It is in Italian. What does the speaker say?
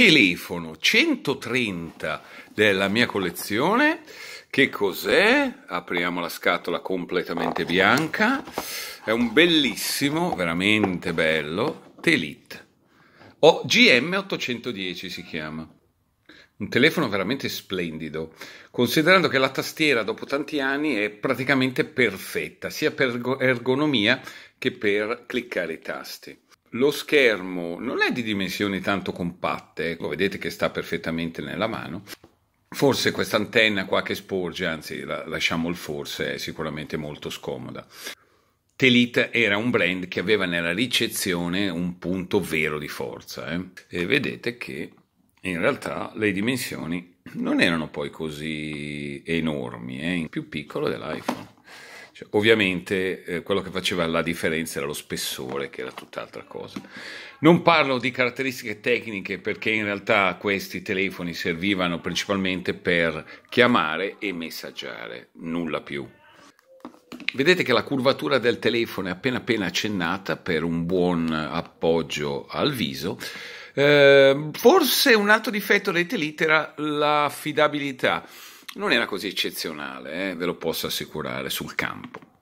telefono 130 della mia collezione. Che cos'è? Apriamo la scatola completamente bianca. È un bellissimo, veramente bello, Telit. O GM 810 si chiama. Un telefono veramente splendido, considerando che la tastiera dopo tanti anni è praticamente perfetta, sia per ergonomia che per cliccare i tasti lo schermo non è di dimensioni tanto compatte, lo ecco, vedete che sta perfettamente nella mano. Forse questa antenna qua che sporge, anzi la, lasciamo il forse, è sicuramente molto scomoda. Telit era un brand che aveva nella ricezione un punto vero di forza eh? e vedete che in realtà le dimensioni non erano poi così enormi, eh? più piccolo dell'iPhone cioè, ovviamente eh, quello che faceva la differenza era lo spessore, che era tutt'altra cosa. Non parlo di caratteristiche tecniche perché in realtà questi telefoni servivano principalmente per chiamare e messaggiare, nulla più. Vedete che la curvatura del telefono è appena appena accennata per un buon appoggio al viso. Eh, forse un altro difetto dei era l'affidabilità. Non era così eccezionale, eh, ve lo posso assicurare, sul campo.